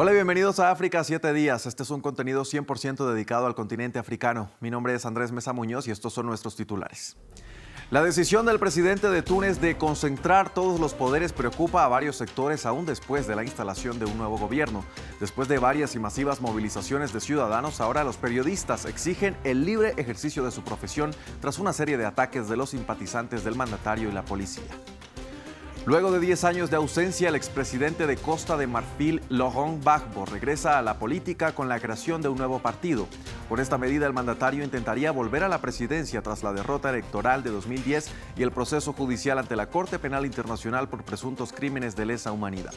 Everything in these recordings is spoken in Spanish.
Hola y bienvenidos a África 7 días. Este es un contenido 100% dedicado al continente africano. Mi nombre es Andrés Mesa Muñoz y estos son nuestros titulares. La decisión del presidente de Túnez de concentrar todos los poderes preocupa a varios sectores aún después de la instalación de un nuevo gobierno. Después de varias y masivas movilizaciones de ciudadanos, ahora los periodistas exigen el libre ejercicio de su profesión tras una serie de ataques de los simpatizantes del mandatario y la policía. Luego de 10 años de ausencia, el expresidente de Costa de Marfil, Laurent Gbagbo, regresa a la política con la creación de un nuevo partido. Con esta medida, el mandatario intentaría volver a la presidencia tras la derrota electoral de 2010 y el proceso judicial ante la Corte Penal Internacional por presuntos crímenes de lesa humanidad.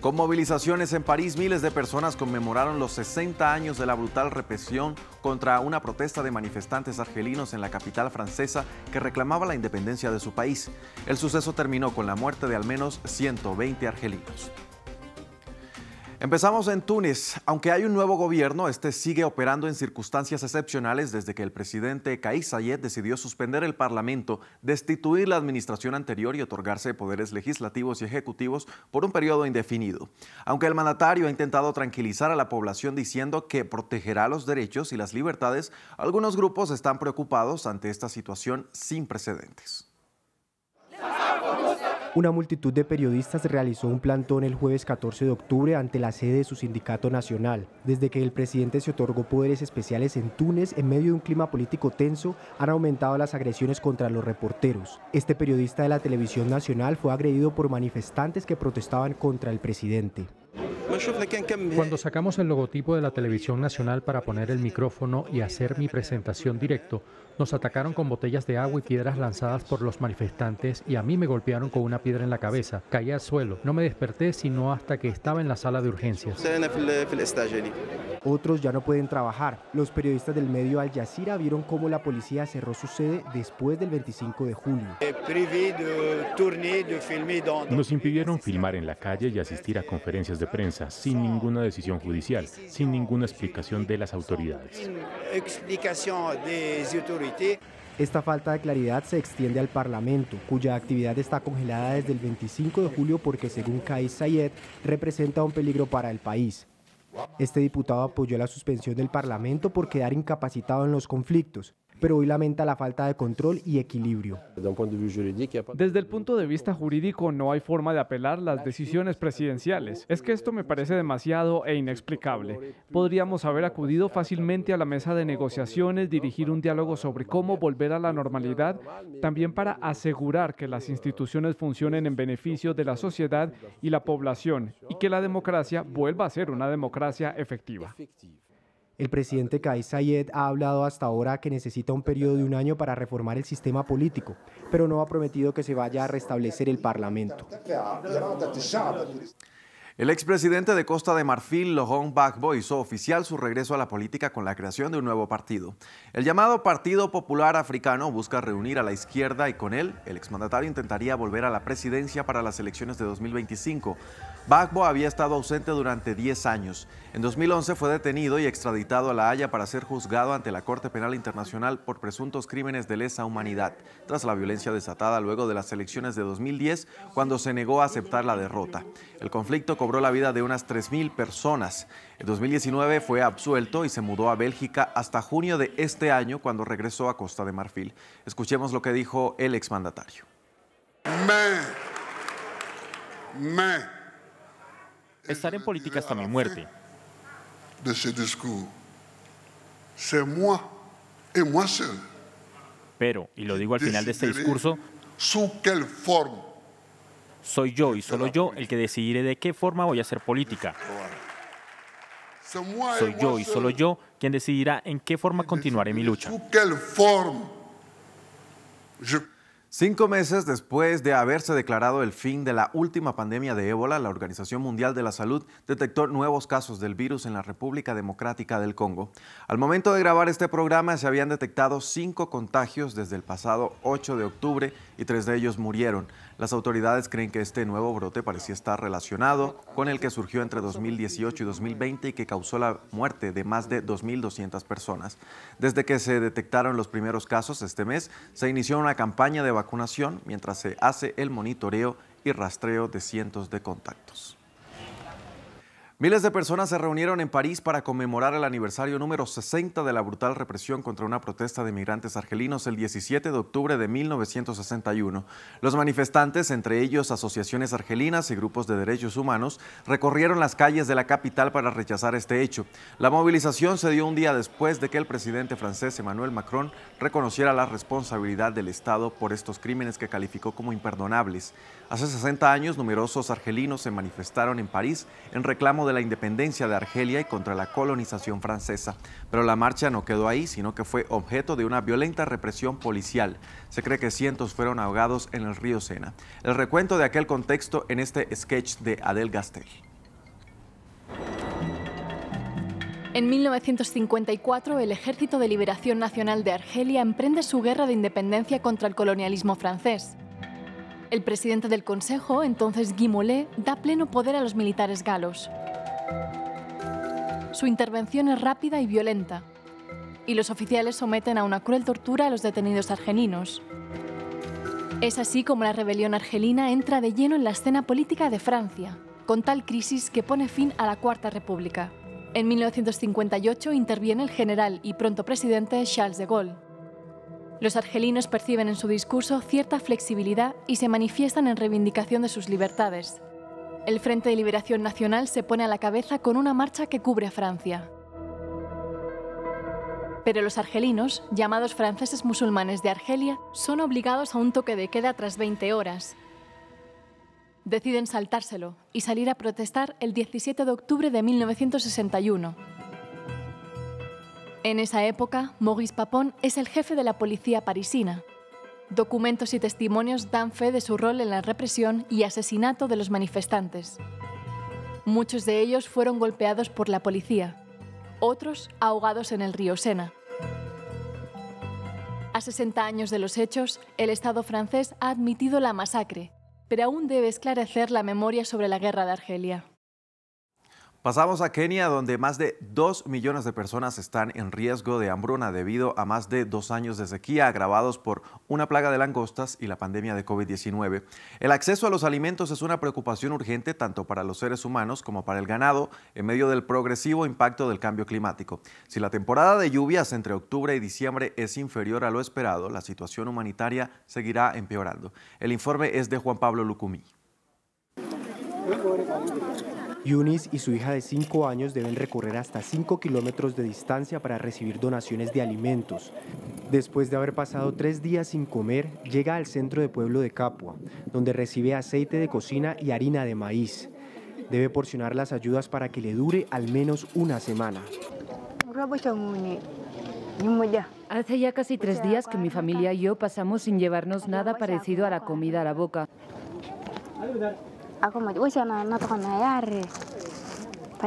Con movilizaciones en París, miles de personas conmemoraron los 60 años de la brutal represión contra una protesta de manifestantes argelinos en la capital francesa que reclamaba la independencia de su país. El suceso terminó con la muerte de al menos 120 argelinos. Empezamos en Túnez. Aunque hay un nuevo gobierno, este sigue operando en circunstancias excepcionales desde que el presidente Kais Sayed decidió suspender el parlamento, destituir la administración anterior y otorgarse poderes legislativos y ejecutivos por un periodo indefinido. Aunque el mandatario ha intentado tranquilizar a la población diciendo que protegerá los derechos y las libertades, algunos grupos están preocupados ante esta situación sin precedentes. Una multitud de periodistas realizó un plantón el jueves 14 de octubre ante la sede de su sindicato nacional. Desde que el presidente se otorgó poderes especiales en Túnez, en medio de un clima político tenso, han aumentado las agresiones contra los reporteros. Este periodista de la televisión nacional fue agredido por manifestantes que protestaban contra el presidente. Cuando sacamos el logotipo de la televisión nacional para poner el micrófono y hacer mi presentación directo, nos atacaron con botellas de agua y piedras lanzadas por los manifestantes y a mí me golpearon con una piedra en la cabeza. Caí al suelo. No me desperté sino hasta que estaba en la sala de urgencias. Otros ya no pueden trabajar. Los periodistas del medio Al Jazeera vieron cómo la policía cerró su sede después del 25 de julio. Eh, Nos impidieron filmar en la calle y asistir a conferencias de prensa sin ninguna decisión judicial, sin ninguna explicación de las autoridades. Explicación de autoridades. Esta falta de claridad se extiende al Parlamento, cuya actividad está congelada desde el 25 de julio porque, según Kais Sayed, representa un peligro para el país. Este diputado apoyó la suspensión del Parlamento por quedar incapacitado en los conflictos pero hoy lamenta la falta de control y equilibrio. Desde el punto de vista jurídico no hay forma de apelar las decisiones presidenciales. Es que esto me parece demasiado e inexplicable. Podríamos haber acudido fácilmente a la mesa de negociaciones, dirigir un diálogo sobre cómo volver a la normalidad, también para asegurar que las instituciones funcionen en beneficio de la sociedad y la población y que la democracia vuelva a ser una democracia efectiva. El presidente Kais ha hablado hasta ahora que necesita un periodo de un año para reformar el sistema político, pero no ha prometido que se vaya a restablecer el Parlamento. El expresidente de Costa de Marfil, Lohong Bagbo, hizo oficial su regreso a la política con la creación de un nuevo partido. El llamado Partido Popular Africano busca reunir a la izquierda y con él, el exmandatario intentaría volver a la presidencia para las elecciones de 2025. Bagbo había estado ausente durante 10 años. En 2011 fue detenido y extraditado a La Haya para ser juzgado ante la Corte Penal Internacional por presuntos crímenes de lesa humanidad, tras la violencia desatada luego de las elecciones de 2010, cuando se negó a aceptar la derrota. El conflicto cobró la vida de unas 3.000 personas. En 2019 fue absuelto y se mudó a Bélgica hasta junio de este año, cuando regresó a Costa de Marfil. Escuchemos lo que dijo el exmandatario. Me, Estar en política hasta mi muerte. Pero, y lo digo al final de este discurso, soy yo y este solo yo el que decidiré de qué forma voy a hacer política. Este soy yo y solo yo quien decidirá en qué forma continuaré mi lucha. Cinco meses después de haberse declarado el fin de la última pandemia de ébola, la Organización Mundial de la Salud detectó nuevos casos del virus en la República Democrática del Congo. Al momento de grabar este programa se habían detectado cinco contagios desde el pasado 8 de octubre y tres de ellos murieron. Las autoridades creen que este nuevo brote parecía estar relacionado con el que surgió entre 2018 y 2020 y que causó la muerte de más de 2.200 personas. Desde que se detectaron los primeros casos este mes, se inició una campaña de vacunación mientras se hace el monitoreo y rastreo de cientos de contactos. Miles de personas se reunieron en París para conmemorar el aniversario número 60 de la brutal represión contra una protesta de migrantes argelinos el 17 de octubre de 1961. Los manifestantes, entre ellos asociaciones argelinas y grupos de derechos humanos, recorrieron las calles de la capital para rechazar este hecho. La movilización se dio un día después de que el presidente francés Emmanuel Macron reconociera la responsabilidad del Estado por estos crímenes que calificó como imperdonables. Hace 60 años, numerosos argelinos se manifestaron en París en reclamo de la independencia de Argelia y contra la colonización francesa. Pero la marcha no quedó ahí, sino que fue objeto de una violenta represión policial. Se cree que cientos fueron ahogados en el río Sena. El recuento de aquel contexto en este sketch de Adel Gastel. En 1954, el Ejército de Liberación Nacional de Argelia emprende su guerra de independencia contra el colonialismo francés. El presidente del Consejo, entonces Guy Mollet, da pleno poder a los militares galos. Su intervención es rápida y violenta, y los oficiales someten a una cruel tortura a los detenidos argelinos. Es así como la rebelión argelina entra de lleno en la escena política de Francia, con tal crisis que pone fin a la Cuarta República. En 1958 interviene el general y pronto presidente Charles de Gaulle. Los argelinos perciben en su discurso cierta flexibilidad y se manifiestan en reivindicación de sus libertades, el Frente de Liberación Nacional se pone a la cabeza con una marcha que cubre a Francia. Pero los argelinos, llamados franceses musulmanes de Argelia, son obligados a un toque de queda tras 20 horas. Deciden saltárselo y salir a protestar el 17 de octubre de 1961. En esa época, Maurice Papon es el jefe de la policía parisina Documentos y testimonios dan fe de su rol en la represión y asesinato de los manifestantes. Muchos de ellos fueron golpeados por la policía, otros ahogados en el río Sena. A 60 años de los hechos, el Estado francés ha admitido la masacre, pero aún debe esclarecer la memoria sobre la guerra de Argelia. Pasamos a Kenia, donde más de 2 millones de personas están en riesgo de hambruna debido a más de dos años de sequía agravados por una plaga de langostas y la pandemia de COVID-19. El acceso a los alimentos es una preocupación urgente tanto para los seres humanos como para el ganado en medio del progresivo impacto del cambio climático. Si la temporada de lluvias entre octubre y diciembre es inferior a lo esperado, la situación humanitaria seguirá empeorando. El informe es de Juan Pablo Lucumí. Yunis y su hija de 5 años deben recorrer hasta 5 kilómetros de distancia para recibir donaciones de alimentos. Después de haber pasado tres días sin comer, llega al centro de pueblo de Capua, donde recibe aceite de cocina y harina de maíz. Debe porcionar las ayudas para que le dure al menos una semana. Hace ya casi tres días que mi familia y yo pasamos sin llevarnos nada parecido a la comida a la boca. Ah,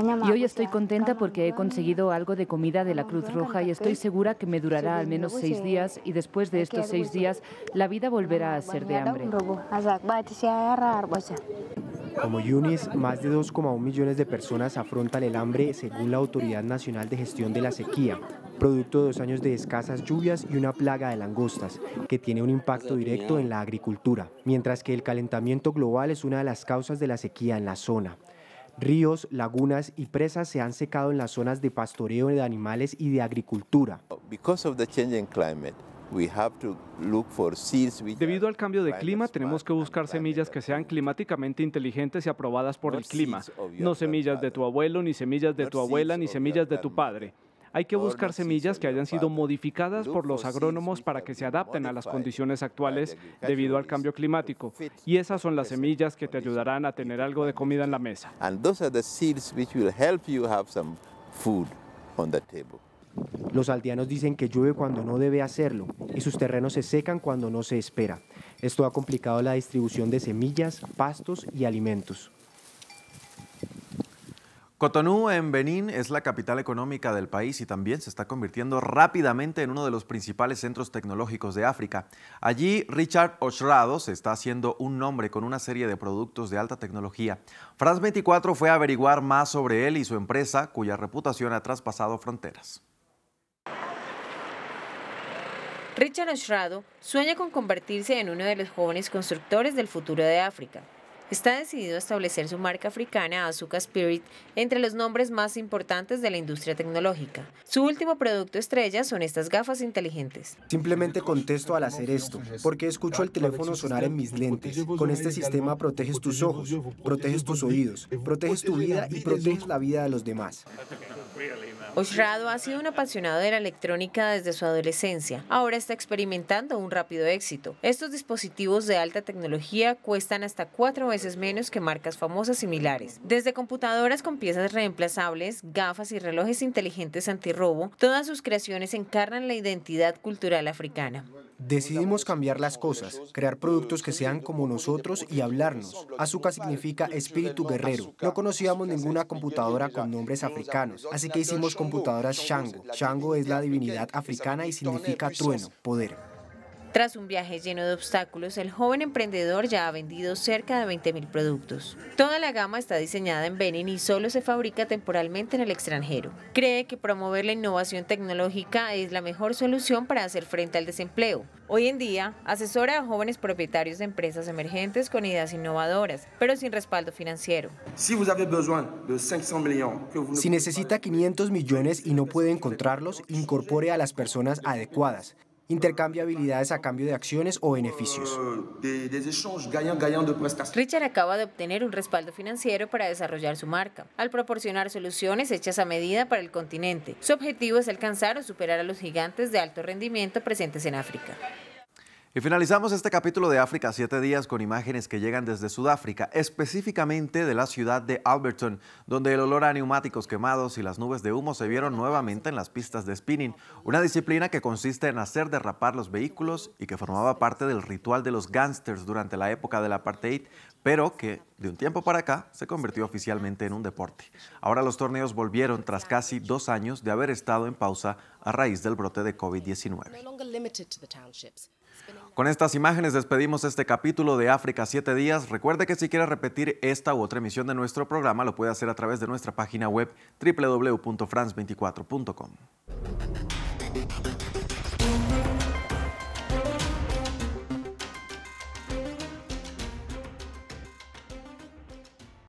y hoy pues, estoy contenta porque he conseguido algo de comida de la Cruz Roja y estoy segura que me durará al menos seis días y después de estos seis días la vida volverá a ser de hambre. Como Yunis, más de 2,1 millones de personas afrontan el hambre según la Autoridad Nacional de Gestión de la Sequía, producto de dos años de escasas lluvias y una plaga de langostas, que tiene un impacto directo en la agricultura, mientras que el calentamiento global es una de las causas de la sequía en la zona. Ríos, lagunas y presas se han secado en las zonas de pastoreo de animales y de agricultura. Debido al cambio de clima, tenemos que buscar semillas que sean climáticamente inteligentes y aprobadas por el clima. No semillas de tu abuelo, ni semillas de tu abuela, ni semillas de tu padre. Hay que buscar semillas que hayan sido modificadas por los agrónomos para que se adapten a las condiciones actuales debido al cambio climático. Y esas son las semillas que te ayudarán a tener algo de comida en la mesa. Los aldeanos dicen que llueve cuando no debe hacerlo y sus terrenos se secan cuando no se espera. Esto ha complicado la distribución de semillas, pastos y alimentos. Cotonou, en Benín, es la capital económica del país y también se está convirtiendo rápidamente en uno de los principales centros tecnológicos de África. Allí, Richard Oshrado se está haciendo un nombre con una serie de productos de alta tecnología. France 24 fue a averiguar más sobre él y su empresa, cuya reputación ha traspasado fronteras. Richard Oshrado sueña con convertirse en uno de los jóvenes constructores del futuro de África está decidido a establecer su marca africana Azuka Spirit entre los nombres más importantes de la industria tecnológica. Su último producto estrella son estas gafas inteligentes. Simplemente contesto al hacer esto, porque escucho el teléfono sonar en mis lentes. Con este sistema proteges tus ojos, proteges tus oídos, proteges tu vida y proteges la vida de los demás. Oshrado ha sido un apasionado de la electrónica desde su adolescencia. Ahora está experimentando un rápido éxito. Estos dispositivos de alta tecnología cuestan hasta cuatro veces menos que marcas famosas similares. Desde computadoras con piezas reemplazables, gafas y relojes inteligentes antirrobo, todas sus creaciones encarnan la identidad cultural africana. Decidimos cambiar las cosas, crear productos que sean como nosotros y hablarnos. Azuka significa espíritu guerrero. No conocíamos ninguna computadora con nombres africanos, así que hicimos computadoras Shango. Shango es la divinidad africana y significa trueno, poder. Tras un viaje lleno de obstáculos, el joven emprendedor ya ha vendido cerca de 20.000 productos. Toda la gama está diseñada en Benin y solo se fabrica temporalmente en el extranjero. Cree que promover la innovación tecnológica es la mejor solución para hacer frente al desempleo. Hoy en día, asesora a jóvenes propietarios de empresas emergentes con ideas innovadoras, pero sin respaldo financiero. Si necesita 500 millones y no puede encontrarlos, incorpore a las personas adecuadas intercambia habilidades a cambio de acciones o beneficios. Eh, Richard acaba de obtener un respaldo financiero para desarrollar su marca, al proporcionar soluciones hechas a medida para el continente. Su objetivo es alcanzar o superar a los gigantes de alto rendimiento presentes en África. Y finalizamos este capítulo de África 7 días con imágenes que llegan desde Sudáfrica, específicamente de la ciudad de Alberton, donde el olor a neumáticos quemados y las nubes de humo se vieron nuevamente en las pistas de spinning, una disciplina que consiste en hacer derrapar los vehículos y que formaba parte del ritual de los gangsters durante la época del apartheid, pero que de un tiempo para acá se convirtió oficialmente en un deporte. Ahora los torneos volvieron tras casi dos años de haber estado en pausa a raíz del brote de COVID-19. Con estas imágenes despedimos este capítulo de África 7 días. Recuerde que si quiere repetir esta u otra emisión de nuestro programa, lo puede hacer a través de nuestra página web www.france24.com.